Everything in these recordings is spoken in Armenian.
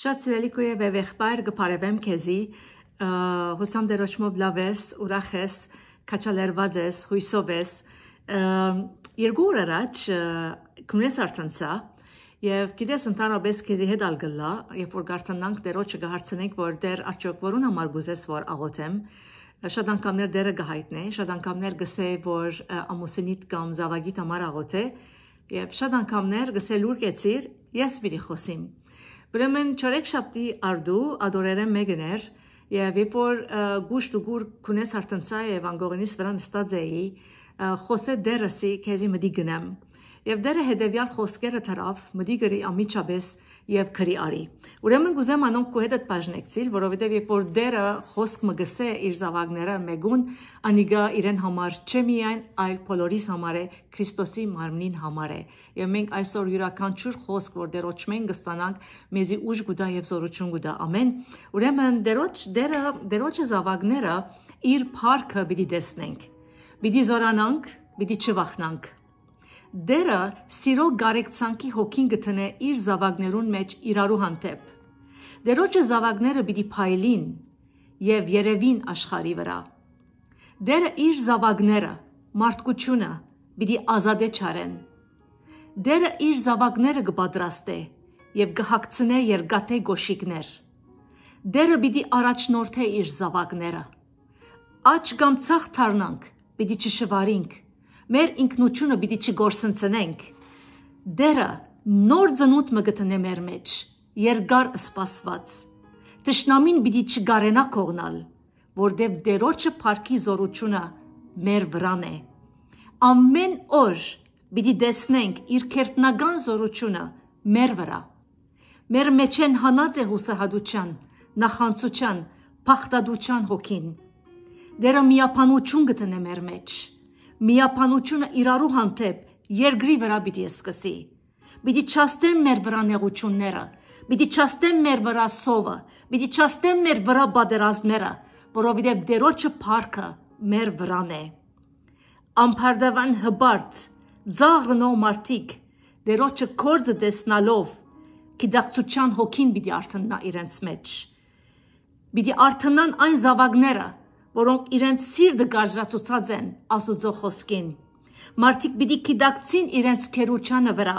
Շատ սիրելի քույրեր եւ եղբայր գփարեվեմ քեզի հուսամ դերոջմով լավ ես, ուրախ ես, քաչալերված ես, հույսով ես։ Երկու օր առաջ քունես արտանցա Եվ գիտես ընդառաջ քեզի հետ ալ գլա, երբ որ գարցանանք դերոջը գահարցնենք, որ դեր արդյոք որուն համար գուզես որ աղոթեմ, շատ անգամներ դերը գահայտնե, շատ անգամներ գսե որ ամուսինիդ կամ զավագիդ համար աղոթե, եւ շատ անգամներ գսե լուրգեցիր, ես մի խոսիմ։ Ուրեմն չորեքշաբթի արդու ադորերեն մեկն էր եւ երբ որ գուշտ ու գուր քունես արտանցա եւ անգողնից վրա նստած էի խոսե դերսի քեզի մտի գնամ եւ դերը հետեւյալ խոսքերը թռավ՝ մտի գրի ամիջապես եւ քրի արի։ Ուրեմն գուզեմ անոնք քո հետդ բաժնեկցիլ, որովհետեւ երբ որ դերը խոսք մգսե իր զավակները մեգուն, անիգա իրեն համար չէ միայն, այլ բոլորիս համար է, Քրիստոսի մարմնին համար է։ Եվ մենք այսօր յուրաքանչյուր խոսք, որ դերոճմեն կստանանք, մեզի ուժ գուտա եւ զորություն գուտա։ Ամեն։ Ուրեմն դերոճ դերը դերոճը զավակները իր փառքը պիտի տեսնենք։ Պիտի զորանանք, պիտի չվախնանք դերը սիրո գարեկցանքի հոգին գտնե իր զավակներուն մեջ իրարու հանդեպ։ Դերոջը զավակները պիտի փայլին եւ երևին աշխարի վրա։ Դերը իր զավակները, մարդկությունը պիտի ազատե չարեն։ Դերը իր զավակները կպատրաստե եւ կհակցնե երկաթե գոշիկներ։ Դերը պիտի առաջնորդե իր զավակները։ Աչ կամ ցախ թարնանք, պիտի չշվարինք Մեր ինքնությունը պիտի չգործընծնենք։ Դերը նոր ծնունդ մը գտնե մեր մեջ, երկար սպասված։ Տշնամին պիտի չգարենա կողնալ, որտեղ դերոջը парքի զորությունը մեր վրան է։ Ամեն օր պիտի տեսնենք իր քերտնական զորությունը մեր վրա։ Մեր մեջ են հանած է հուսահատության, նախանցության, փախտադության հոգին։ Դերը միապանություն գտնե մեր մեջ։ մեջ միապանությունը իրարու հանդեպ երկրի վրա պիտի սկսի։ Պիտի չաստեմ մեր վրա նեղությունները, պիտի չաստեմ մեր վրա սովը, պիտի չաստեմ մեր վրա բادرազմերը, որովհետև դերոջը փառքը մեր վրան է։ Անփարդավան հբարտ, ծաղրնող մարդիկ, դերոջը կորձը տեսնալով, գիտակցության հոգին պիտի արթնա իրենց մեջ։ Պիտի արթնան այն զավակները, որոնք իրենց սիրտը գարժացուցած են Աստծո խոսքին։ Մարդիկ պիտի գիտակցին իրենց քերուչանը վրա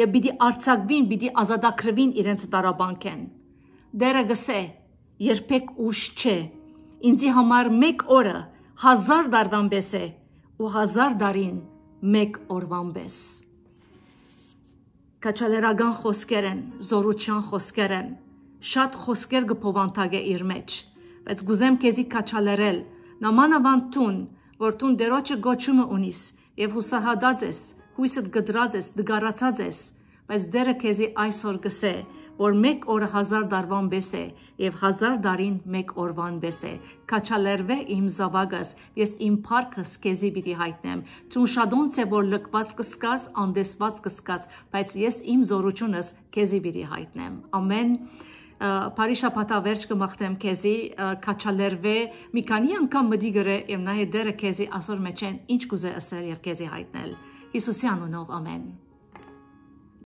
եւ պիտի արցակվին, պիտի ազատագրվին իրենց տարաբանքեն։ Դերը գսե երբեք ուշ չէ։ Ինձի համար մեկ օրը հազար դարվան պես է ու հազար դարին մեկ օրվան պես։ Կաչալերական խոսքեր են, զորության խոսքեր են։ Շատ խոսքեր գփովանտագե իր մեջ բայց գուզեմ քեզի կաչալերել նամանավան տուն որ տուն դերոջը գոչումը ունիս եւ հուսահատած ես հույսդ գդրած ես դգարացած ես բայց դերը քեզի այսօր գսե որ մեկ օրը հազար դարվան բես է եւ հազար դարին մեկ օրվան բես է քաչալերվե իմ զավագս ես իմ парքս քեզի պիտի հայտնեմ ցուն շադոնց է որ լկված կսկաս անդեսված կսկաս բայց ես իմ զորությունս քեզի պիտի հայտնեմ ամեն բարի շաբաթավերջ կմաղթեմ քեզի քաչալերվե մի քանի անգամ մտի գրե եւ նայե դերը քեզի ասոր մեջ են ինչ կուզե ասել եւ քեզի հայտնել Հիսուսի անունով ամեն